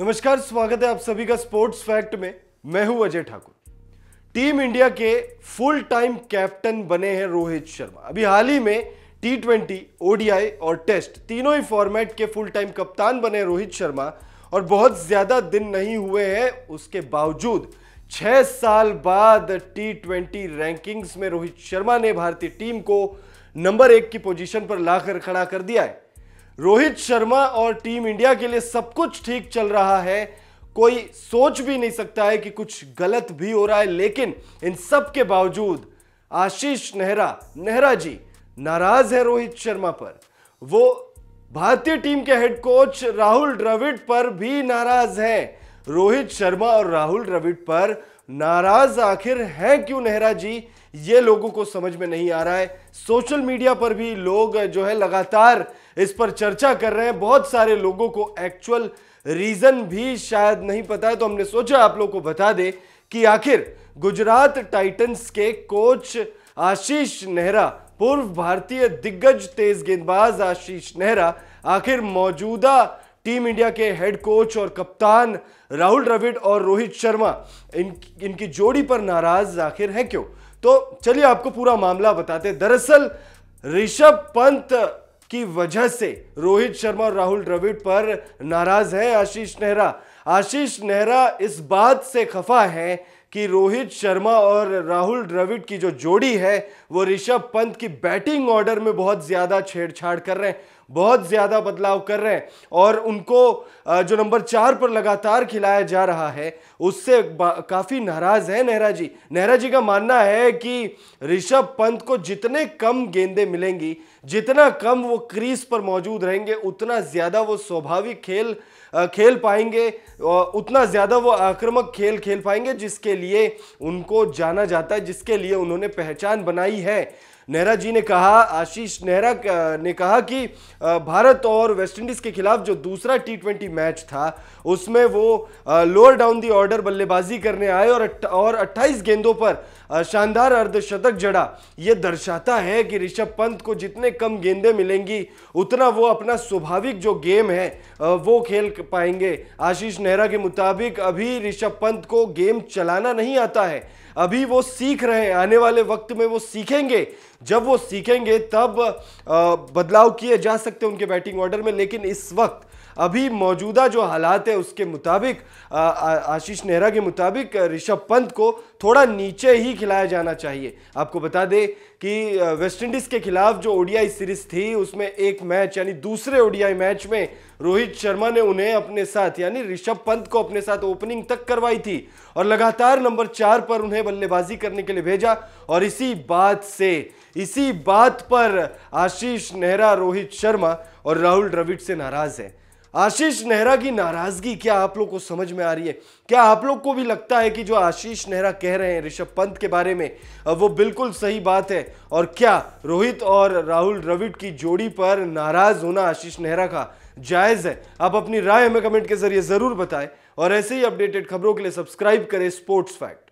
नमस्कार स्वागत है आप सभी का स्पोर्ट्स फैक्ट में मैं हूं अजय ठाकुर टीम इंडिया के फुल टाइम कैप्टन बने हैं रोहित शर्मा अभी हाल ही में टी ट्वेंटी ओडीआई और टेस्ट तीनों ही फॉर्मेट के फुल टाइम कप्तान बने रोहित शर्मा और बहुत ज्यादा दिन नहीं हुए हैं उसके बावजूद छह साल बाद टी ट्वेंटी रैंकिंग्स में रोहित शर्मा ने भारतीय टीम को नंबर एक की पोजीशन पर लाकर खड़ा कर दिया है रोहित शर्मा और टीम इंडिया के लिए सब कुछ ठीक चल रहा है कोई सोच भी नहीं सकता है कि कुछ गलत भी हो रहा है लेकिन इन सब के बावजूद आशीष नेहरा नेहरा जी नाराज है रोहित शर्मा पर वो भारतीय टीम के हेड कोच राहुल द्रविड पर भी नाराज है रोहित शर्मा और राहुल द्रविड पर नाराज आखिर है क्यों नेहरा जी ये लोगों को समझ में नहीं आ रहा है सोशल मीडिया पर भी लोग जो है लगातार इस पर चर्चा कर रहे हैं बहुत सारे लोगों को एक्चुअल रीजन भी शायद नहीं पता है तो हमने सोचा आप लोग को बता दे कि आखिर गुजरात टाइटंस के कोच आशीष नेहरा पूर्व भारतीय दिग्गज तेज गेंदबाज आशीष नेहरा आखिर मौजूदा टीम इंडिया के हेड कोच और कप्तान राहुल द्रविड और रोहित शर्मा इन इनकी जोड़ी पर नाराज आखिर है क्यों तो चलिए आपको पूरा मामला बताते दरअसल ऋषभ पंत की वजह से रोहित शर्मा और राहुल द्रविड़ पर नाराज है आशीष नेहरा आशीष नेहरा इस बात से खफा है कि रोहित शर्मा और राहुल द्रविड़ की जो जोड़ी है वो ऋषभ पंत की बैटिंग ऑर्डर में बहुत ज़्यादा छेड़छाड़ कर रहे हैं बहुत ज़्यादा बदलाव कर रहे हैं और उनको जो नंबर चार पर लगातार खिलाया जा रहा है उससे काफ़ी नाराज़ है नेहरा जी नेहरा जी का मानना है कि ऋषभ पंत को जितने कम गेंदे मिलेंगी जितना कम वो क्रीज पर मौजूद रहेंगे उतना ज़्यादा वो स्वाभाविक खेल खेल पाएंगे उतना ज़्यादा वो आक्रामक खेल खेल पाएंगे जिसके लिए उनको जाना जाता है जिसके लिए उन्होंने पहचान बनाई है नेहरा जी ने कहा आशीष नेहरा ने कहा कि भारत और वेस्टइंडीज़ के खिलाफ जो दूसरा टी ट्वेंटी मैच था उसमें वो लोअर डाउन दी ऑर्डर बल्लेबाजी करने आए और और 28 गेंदों पर शानदार अर्धशतक जड़ा ये दर्शाता है कि ऋषभ पंत को जितने कम गेंदें मिलेंगी उतना वो अपना स्वाभाविक जो गेम है वो खेल पाएंगे आशीष नेहरा के मुताबिक अभी ऋषभ पंत को गेम चलाना नहीं आता है अभी वो सीख रहे हैं आने वाले वक्त में वो सीखेंगे जब वो सीखेंगे तब बदलाव किए जा सकते हैं उनके बैटिंग ऑर्डर में लेकिन इस वक्त अभी मौजूदा जो हालात है उसके मुताबिक आशीष नेहरा के मुताबिक ऋषभ पंत को थोड़ा नीचे ही खिलाया जाना चाहिए आपको बता दें कि वेस्टइंडीज़ के खिलाफ जो ओडीआई सीरीज थी उसमें एक मैच यानी दूसरे ओडीआई मैच में रोहित शर्मा ने उन्हें अपने साथ यानी ऋषभ पंत को अपने साथ ओपनिंग तक करवाई थी और लगातार नंबर चार पर उन्हें बल्लेबाजी करने के लिए भेजा और इसी बात से इसी बात पर आशीष नेहरा रोहित शर्मा और राहुल द्रविड़ से नाराज है आशीष नेहरा की नाराजगी क्या आप लोग को समझ में आ रही है क्या आप लोग को भी लगता है कि जो आशीष नेहरा कह रहे हैं ऋषभ पंत के बारे में वो बिल्कुल सही बात है और क्या रोहित और राहुल द्रविड की जोड़ी पर नाराज होना आशीष नेहरा का जायज़ है आप अपनी राय हमें कमेंट के जरिए ज़रूर बताएं और ऐसे ही अपडेटेड खबरों के लिए सब्सक्राइब करें स्पोर्ट्स फैक्ट